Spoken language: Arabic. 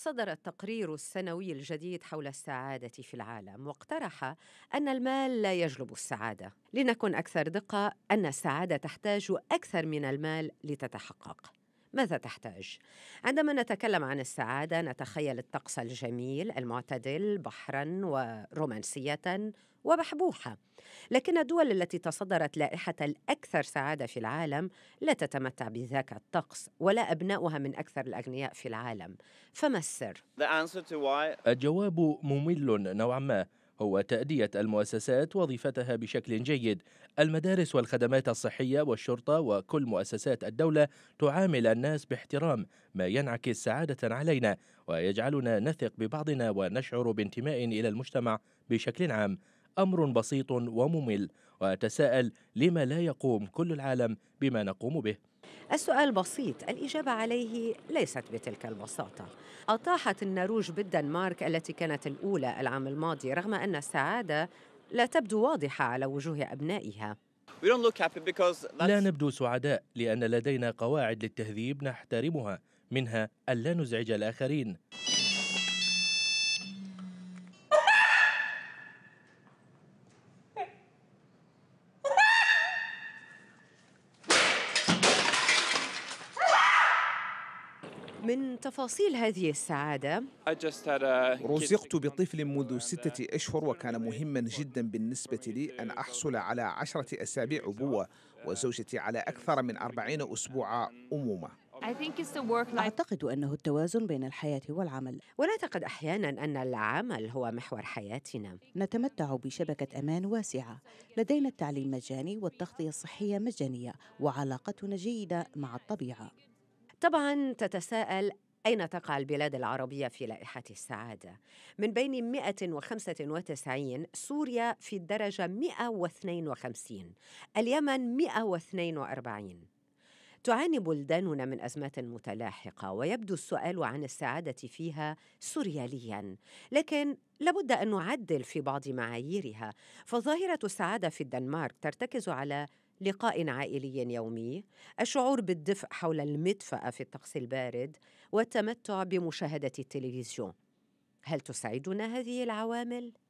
صدر التقرير السنوي الجديد حول السعادة في العالم واقترح أن المال لا يجلب السعادة لنكن أكثر دقة أن السعادة تحتاج أكثر من المال لتتحقق ماذا تحتاج؟ عندما نتكلم عن السعادة نتخيل الطقس الجميل المعتدل بحرا ورومانسية وبحبوحة لكن الدول التي تصدرت لائحة الأكثر سعادة في العالم لا تتمتع بذاك الطقس ولا أبناؤها من أكثر الأغنياء في العالم فما السر؟ الجواب ممل نوعا ما هو تأدية المؤسسات وظيفتها بشكل جيد المدارس والخدمات الصحية والشرطة وكل مؤسسات الدولة تعامل الناس باحترام ما ينعكس سعادة علينا ويجعلنا نثق ببعضنا ونشعر بانتماء إلى المجتمع بشكل عام أمر بسيط وممل وتساءل لما لا يقوم كل العالم بما نقوم به السؤال بسيط الإجابة عليه ليست بتلك البساطة أطاحت النروج بالدنمارك التي كانت الأولى العام الماضي رغم أن السعادة لا تبدو واضحة على وجوه أبنائها لا نبدو سعداء لأن لدينا قواعد للتهذيب نحترمها منها ألا نزعج الآخرين من تفاصيل هذه السعادة رزقت بطفل منذ ستة أشهر وكان مهما جدا بالنسبة لي أن أحصل على عشرة أسابيع أبوة وزوجتي على أكثر من أربعين أسبوع أمومة أعتقد أنه التوازن بين الحياة والعمل ونعتقد أحيانا أن العمل هو محور حياتنا نتمتع بشبكة أمان واسعة لدينا التعليم مجاني والتغطية الصحية مجانية وعلاقتنا جيدة مع الطبيعة طبعا تتساءل أين تقع البلاد العربية في لائحة السعادة؟ من بين 195 سوريا في الدرجة 152 اليمن 142 تعاني بلداننا من أزمات متلاحقة ويبدو السؤال عن السعادة فيها سورياليا لكن لابد أن نعدل في بعض معاييرها فظاهرة السعادة في الدنمارك ترتكز على لقاء عائلي يومي الشعور بالدفء حول المدفأة في الطقس البارد والتمتع بمشاهدة التلفزيون هل تسعدنا هذه العوامل